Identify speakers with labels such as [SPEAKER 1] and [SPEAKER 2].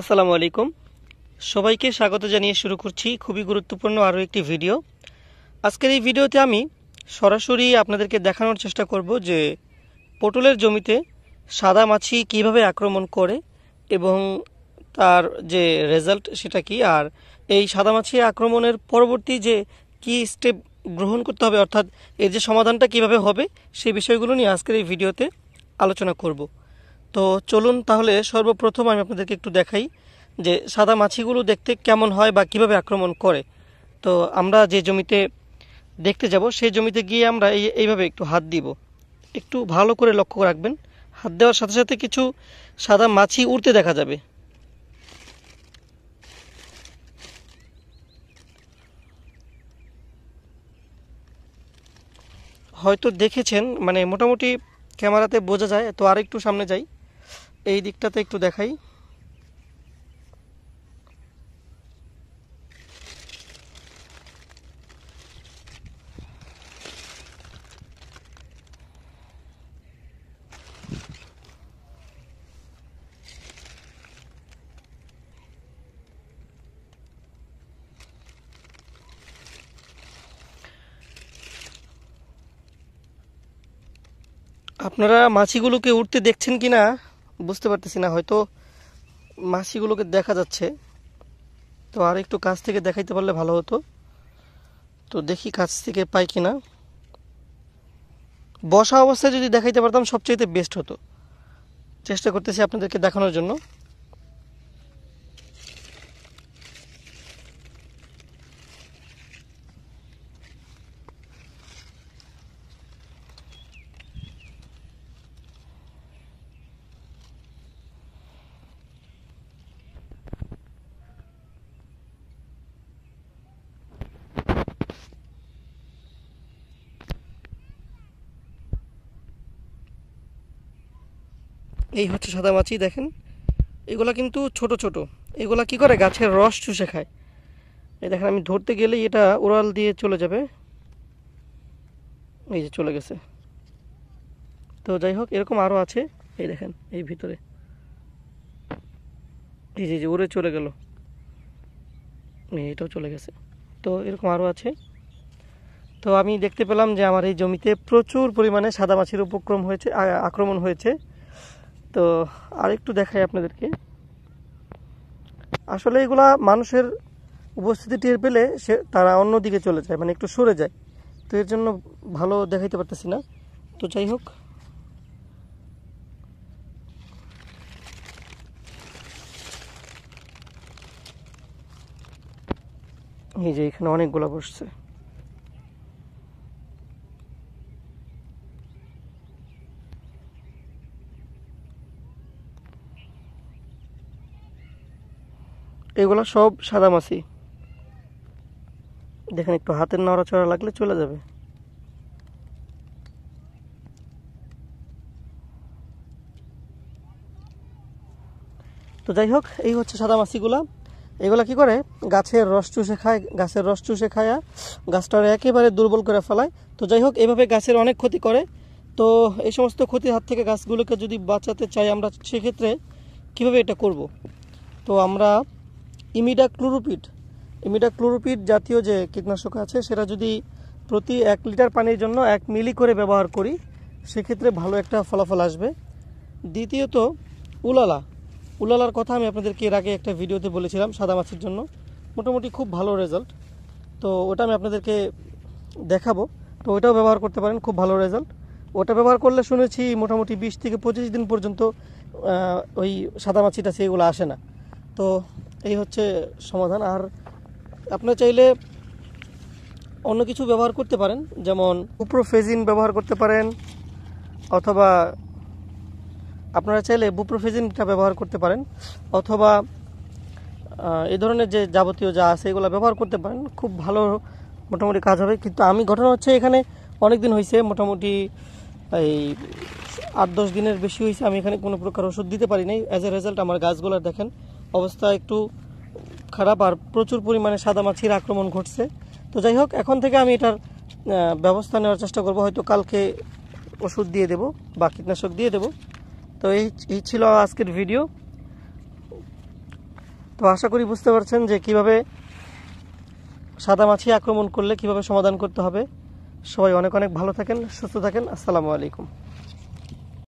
[SPEAKER 1] আসসালামু আলাইকুম সবাইকে স্বাগত জানিয়ে শুরু করছি খুবই গুরুত্বপূর্ণ আরও একটি ভিডিও আজকের এই ভিডিওতে আমি সরাসরি আপনাদেরকে দেখানোর চেষ্টা করব যে পটলের জমিতে সাদা মাছি কিভাবে আক্রমণ করে এবং তার যে রেজাল্ট সেটা কি আর এই সাদা মাছি আক্রমণের পরবর্তী যে কি স্টেপ গ্রহণ করতে হবে অর্থাৎ এর যে সমাধানটা কিভাবে হবে সেই বিষয়গুলো নিয়ে আজকের এই ভিডিওতে আলোচনা করবো তো চলুন তাহলে সর্বপ্রথম আমি আপনাদেরকে একটু দেখাই যে সাদা মাছিগুলো দেখতে কেমন হয় বা কিভাবে আক্রমণ করে তো আমরা যে জমিতে দেখতে যাব সেই জমিতে গিয়ে আমরা এই এইভাবে একটু হাত দিব একটু ভালো করে লক্ষ্য রাখবেন হাত দেওয়ার সাথে সাথে কিছু সাদা মাছি উড়তে দেখা যাবে হয়তো দেখেছেন মানে মোটামুটি ক্যামেরাতে বোঝা যায় তো আর একটু সামনে যাই এই দিকটাতে একটু দেখাই আপনারা মাছিগুলোকে উঠতে দেখছেন কি না বুঝতে পারতেছি না হয়তো মাসিগুলোকে দেখা যাচ্ছে তো আর একটু কাছ থেকে দেখাইতে পারলে ভালো হতো তো দেখি কাছ থেকে পাই কি না বসা অবস্থায় যদি দেখাইতে পারতাম সবচেয়ে বেস্ট হতো চেষ্টা করতেছি আপনাদেরকে দেখানোর জন্য এই হচ্ছে সাদা মাছি দেখেন এগুলা কিন্তু ছোট ছোট এগুলা কি করে গাছের রস চুষে খায় এই দেখেন আমি ধরতে গেলেই এটা ওরাল দিয়ে চলে যাবে এই যে চলে গেছে তো যাই হোক এরকম আরও আছে এই দেখেন এই ভিতরে এই যে উড়ে চলে গেল এটাও চলে গেছে তো এরকম আরও আছে তো আমি দেখতে পেলাম যে আমার এই জমিতে প্রচুর পরিমাণে সাদা মাছির উপক্রম হয়েছে আক্রমণ হয়েছে তো আর একটু দেখাই আপনাদেরকে আসলে এগুলা মানুষের উপস্থিতি টের পেলে সে তারা অন্য দিকে চলে যায় মানে একটু সরে যায় তো এর জন্য ভালো দেখাইতে পারতেছি না তো যাই হোক এই যে এখানে অনেকগুলো বসছে এগুলো সব সাদা মাছি দেখেন একটু হাতের নড়াচড়া লাগলে চলে যাবে তো যাই হোক এই হচ্ছে সাদা মাছিগুলা এগুলা কি করে গাছের রস চুষে খায় গাছের রস চুষে খায় গাছটার একেবারে দুর্বল করে ফেলায় তো যাই হোক এভাবে গাছের অনেক ক্ষতি করে তো এই সমস্ত ক্ষতির হাত থেকে গাছগুলোকে যদি বাঁচাতে চাই আমরা সেক্ষেত্রে কিভাবে এটা করব তো আমরা ইমিডা ক্লোরোপিড ইমিডা ক্লোরোপিড জাতীয় যে কীটনাশক আছে সেটা যদি প্রতি এক লিটার পানির জন্য এক মিলি করে ব্যবহার করি সেক্ষেত্রে ভালো একটা ফলাফল আসবে দ্বিতীয়ত উলালা উলালার কথা আমি আপনাদেরকে এর আগে একটা ভিডিওতে বলেছিলাম সাদা মাছের জন্য মোটামুটি খুব ভালো রেজাল্ট তো ওটা আমি আপনাদেরকে দেখাবো তো ওটাও ব্যবহার করতে পারেন খুব ভালো রেজাল্ট ওটা ব্যবহার করলে শুনেছি মোটামুটি বিশ থেকে পঁচিশ দিন পর্যন্ত ওই সাদা মাছিটা সেইগুলো আসে না তো এই হচ্ছে সমাধান আর আপনার চাইলে অন্য কিছু ব্যবহার করতে পারেন যেমন বুপ্রোফেজিন ব্যবহার করতে পারেন অথবা আপনারা চাইলে বুপ্রোফেজিনটা ব্যবহার করতে পারেন অথবা এই ধরনের যে যাবতীয় যা আছে এগুলো ব্যবহার করতে পারেন খুব ভালো মোটামুটি কাজ হবে কিন্তু আমি ঘটনা হচ্ছে এখানে অনেক দিন হয়েছে মোটামুটি এই আট দশ দিনের বেশি হয়েছে আমি এখানে কোনো প্রকার ওষুধ দিতে পারি নাই অ্যাজ এ রেজাল্ট আমার গাছগুলো দেখেন অবস্থা একটু খারাপ আর প্রচুর পরিমাণে সাদা মাছির আক্রমণ ঘটছে তো যাই হোক এখন থেকে আমি এটার ব্যবস্থা নেওয়ার চেষ্টা করব হয়তো কালকে ওষুধ দিয়ে দেব বা কীটনাশক দিয়ে দেব তো এই ছিল আজকের ভিডিও তো আশা করি বুঝতে পারছেন যে কিভাবে সাদা মাছি আক্রমণ করলে কিভাবে সমাধান করতে হবে সবাই অনেক অনেক ভালো থাকেন সুস্থ থাকেন আসসালামু আলাইকুম